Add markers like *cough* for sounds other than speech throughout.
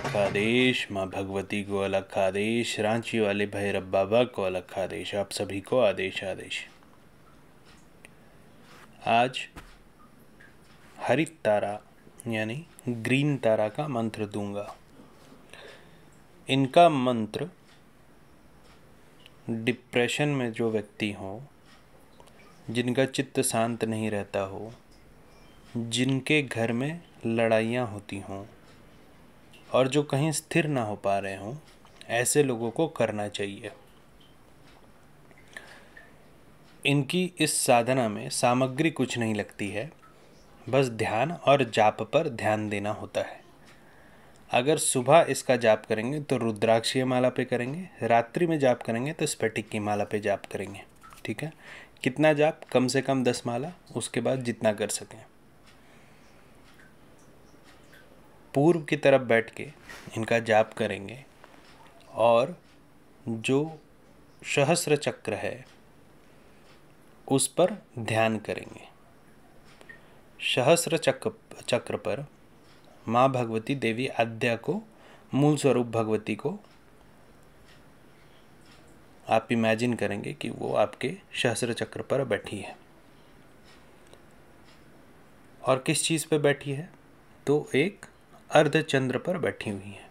अलग आदेश माँ भगवती को अलग आदेश रांची वाले भैरव बाबा को अलग आदेश आप सभी को आदेश आदेश आज हरित तारा यानी ग्रीन तारा का मंत्र दूंगा इनका मंत्र डिप्रेशन में जो व्यक्ति हो जिनका चित्त शांत नहीं रहता हो जिनके घर में लड़ाइयाँ होती हों और जो कहीं स्थिर ना हो पा रहे हों ऐसे लोगों को करना चाहिए इनकी इस साधना में सामग्री कुछ नहीं लगती है बस ध्यान और जाप पर ध्यान देना होता है अगर सुबह इसका जाप करेंगे तो रुद्राक्षीय माला पे करेंगे रात्रि में जाप करेंगे तो स्फटिक की माला पे जाप करेंगे ठीक है कितना जाप कम से कम दस माला उसके बाद जितना कर सकें पूर्व की तरफ बैठ के इनका जाप करेंगे और जो सहस्र चक्र है उस पर ध्यान करेंगे सहस्र चक्र चक्र पर माँ भगवती देवी आद्या को मूल स्वरूप भगवती को आप इमेजिन करेंगे कि वो आपके सहस्र चक्र पर बैठी है और किस चीज़ पर बैठी है तो एक अर्धचंद्र पर बैठी हुई हैं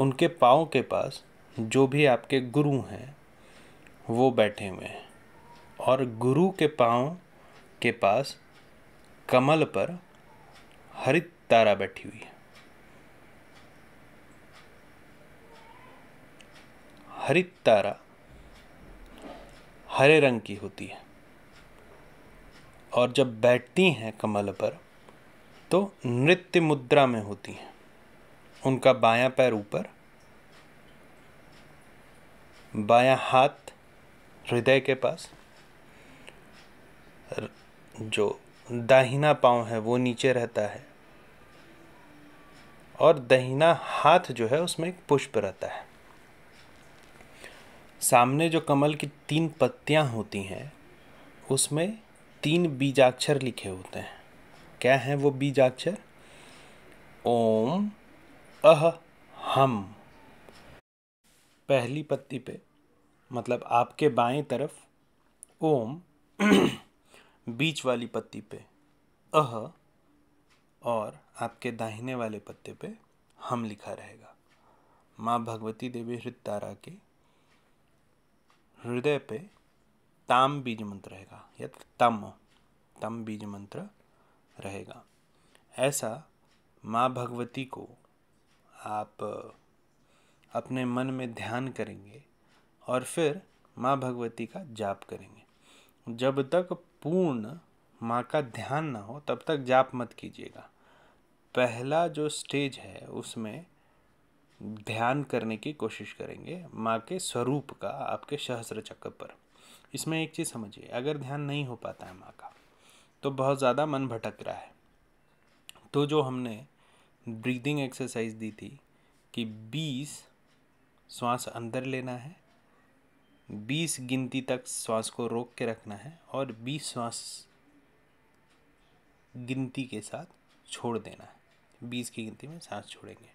उनके पाँव के पास जो भी आपके गुरु हैं वो बैठे हुए हैं और गुरु के पाँव के पास कमल पर हरित तारा बैठी हुई है हरित तारा हरे रंग की होती है और जब बैठती हैं कमल पर तो नृत्य मुद्रा में होती हैं उनका बायां पैर ऊपर बायां हाथ हृदय के पास जो दाहिना पांव है वो नीचे रहता है और दहिना हाथ जो है उसमें एक पुष्प रहता है सामने जो कमल की तीन पत्तियां होती हैं उसमें तीन बीजाक्षर लिखे होते हैं क्या है वो बीजाक्षर ओम अह हम पहली पत्ती पे मतलब आपके बाएं तरफ ओम *clears throat* बीच वाली पत्ती पे अह और आपके दाहिने वाले पत्ते पे हम लिखा रहेगा माँ भगवती देवी हृदय तारा के हृदय पे ताम बीज मंत्र रहेगा या तम तम बीज मंत्र रहेगा ऐसा माँ भगवती को आप अपने मन में ध्यान करेंगे और फिर माँ भगवती का जाप करेंगे जब तक पूर्ण माँ का ध्यान ना हो तब तक जाप मत कीजिएगा पहला जो स्टेज है उसमें ध्यान करने की कोशिश करेंगे माँ के स्वरूप का आपके सहस्र चक्र पर इसमें एक चीज़ समझिए अगर ध्यान नहीं हो पाता है माँ का तो बहुत ज़्यादा मन भटक रहा है तो जो हमने ब्रीदिंग एक्सरसाइज दी थी कि बीस श्वास अंदर लेना है बीस गिनती तक श्वास को रोक के रखना है और बीस श्वास गिनती के साथ छोड़ देना है बीस की गिनती में सांस छोड़ेंगे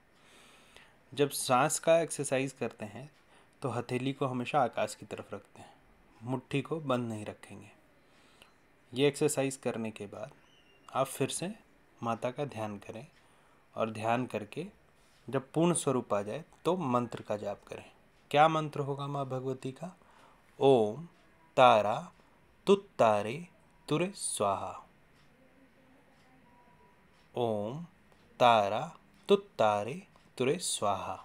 जब सांस का एक्सरसाइज करते हैं तो हथेली को हमेशा आकाश की तरफ रखते हैं मुट्ठी को बंद नहीं रखेंगे ये एक्सरसाइज करने के बाद आप फिर से माता का ध्यान करें और ध्यान करके जब पूर्ण स्वरूप आ जाए तो मंत्र का जाप करें क्या मंत्र होगा माँ भगवती का ओम तारा तुत तारे तुरे स्वाहा ओम तारा तुत तारे तुरे स्वाहा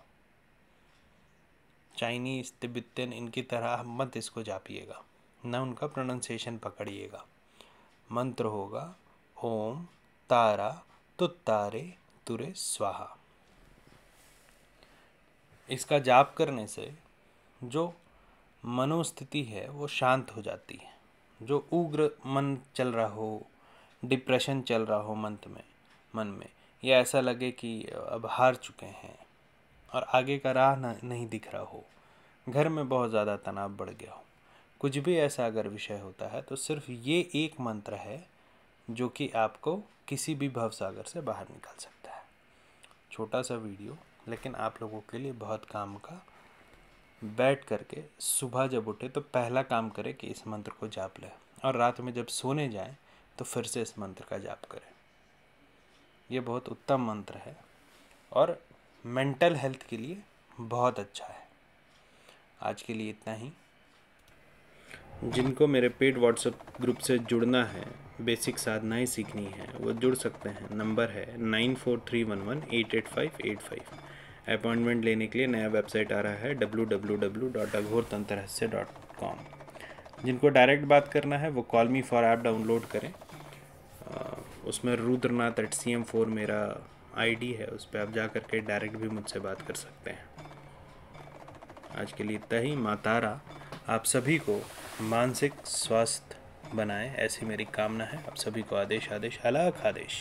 चाइनीज़ तिब्बतन इनकी तरह मत इसको जापिएगा न उनका प्रोनाउंसिएशन पकड़िएगा मंत्र होगा ओम तारा तारे तुरे स्वाहा इसका जाप करने से जो मनोस्थिति है वो शांत हो जाती है जो उग्र मन चल रहा हो डिप्रेशन चल रहा हो मंत में मन में या ऐसा लगे कि अब हार चुके हैं और आगे का राह नहीं दिख रहा हो घर में बहुत ज़्यादा तनाव बढ़ गया हो कुछ भी ऐसा अगर विषय होता है तो सिर्फ ये एक मंत्र है जो कि आपको किसी भी भवसागर से बाहर निकाल सकता है छोटा सा वीडियो लेकिन आप लोगों के लिए बहुत काम का बैठ करके सुबह जब उठे तो पहला काम करें कि इस मंत्र को जाप लें और रात में जब सोने जाएं तो फिर से इस मंत्र का जाप करें ये बहुत उत्तम मंत्र है और मेंटल हेल्थ के लिए बहुत अच्छा है आज के लिए इतना ही जिनको मेरे पेड व्हाट्सएप ग्रुप से जुड़ना है बेसिक साधनाएँ सीखनी है वो जुड़ सकते हैं नंबर है nine four three one one eight eight five eight five appointment लेने के लिए नया वेबसाइट आ रहा है W W W dot Aghor हस्य डॉट कॉम जिनको डायरेक्ट बात करना है वो call me for app download करें उसमें Rudranath at C M four मेरा आईडी है उस पर आप जा करके डायरेक्ट भी मुझसे बात कर सकते हैं आज के लिए इतना ही मातारा आप सभी को मानसिक स्वास्थ्य बनाए ऐसी मेरी कामना है आप सभी को आदेश आदेश हलाक आदेश